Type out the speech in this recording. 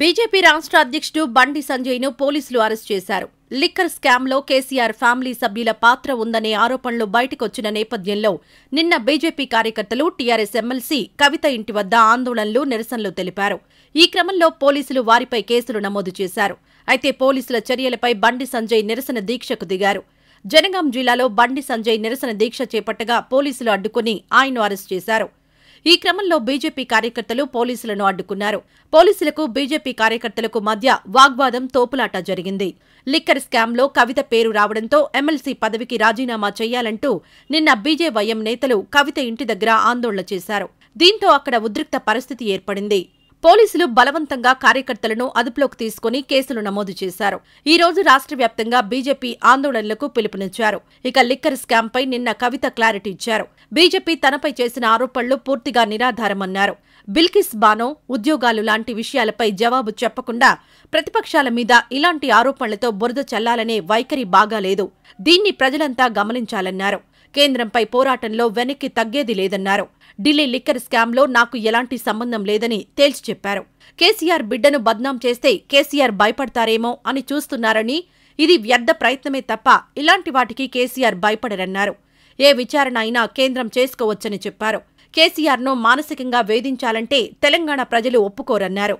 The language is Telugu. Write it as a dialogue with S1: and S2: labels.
S1: బీజేపీ రాష్ట్ర అధ్యక్షుడు బండి సంజయ్ ను పోలీసులు అరెస్ట్ చేశారు లిక్కర్ స్కామ్లో కేసీఆర్ ఫ్యామిలీ సభ్యుల పాత్ర ఉందనే ఆరోపణలు బయటకొచ్చిన నేపథ్యంలో నిన్న బీజేపీ కార్యకర్తలు టీఆర్ఎస్ ఎమ్మెల్సీ కవిత ఇంటి వద్ద ఆందోళనలు నిరసనలు తెలిపారు ఈ క్రమంలో పోలీసులు వారిపై కేసులు నమోదు చేశారు అయితే పోలీసుల చర్యలపై బండి సంజయ్ నిరసన దీక్షకు దిగారు జనగాం జిల్లాలో బండి సంజయ్ నిరసన దీక్ష చేపట్టగా పోలీసులు అడ్డుకుని ఆయన్ను అరెస్ట్ చేశారు ఈ క్రమంలో బీజేపీ కార్యకర్తలు పోలీసులను అడ్డుకున్నారు పోలీసులకు బీజేపీ కార్యకర్తలకు మధ్య వాగ్వాదం తోపులాట జరిగింది లిక్కర్ స్కామ్లో కవిత పేరు రావడంతో ఎమ్మెల్సీ పదవికి రాజీనామా చేయాలంటూ నిన్న బీజేవైఎం నేతలు కవిత ఇంటి దగ్గర ఆందోళన చేశారు దీంతో అక్కడ ఉద్రిక్త పరిస్థితి ఏర్పడింది పోలీసులు బలవంతంగా కార్యకర్తలను అదుపులోకి తీసుకుని కేసులు నమోదు చేశారు ఈ రోజు రాష్ట్ర వ్యాప్తంగా బీజేపీ ఆందోళనలకు పిలుపునిచ్చారు ఇక లిక్కర్ పై నిన్న కవిత క్లారిటీ ఇచ్చారు బీజేపీ తనపై చేసిన ఆరోపణలు పూర్తిగా నిరాధారమన్నారు బిల్కిస్ బానో ఉద్యోగాలు లాంటి విషయాలపై జవాబు చెప్పకుండా ప్రతిపక్షాల మీద ఇలాంటి ఆరోపణలతో బురద చల్లాలనే వైఖరి బాగాలేదు దీన్ని ప్రజలంతా గమనించాలన్నారు కేంద్రంపై పోరాటంలో వెనక్కి తగ్గేది లేదన్నారు ఢిల్లీ లిక్కర్ స్కామ్లో నాకు ఎలాంటి సంబంధం లేదని తేల్చి చెప్పారు కేసీఆర్ బిడ్డను బద్నాం చేస్తే కేసీఆర్ భయపడతారేమో అని చూస్తున్నారని ఇది వ్యర్థ ప్రయత్నమే తప్ప ఇలాంటి వాటికి కేసీఆర్ భయపడరన్నారు ఏ విచారణ అయినా కేంద్రం చేసుకోవచ్చని చెప్పారు కేసీఆర్ను మానసికంగా వేధించాలంటే తెలంగాణ ప్రజలు ఒప్పుకోరన్నారు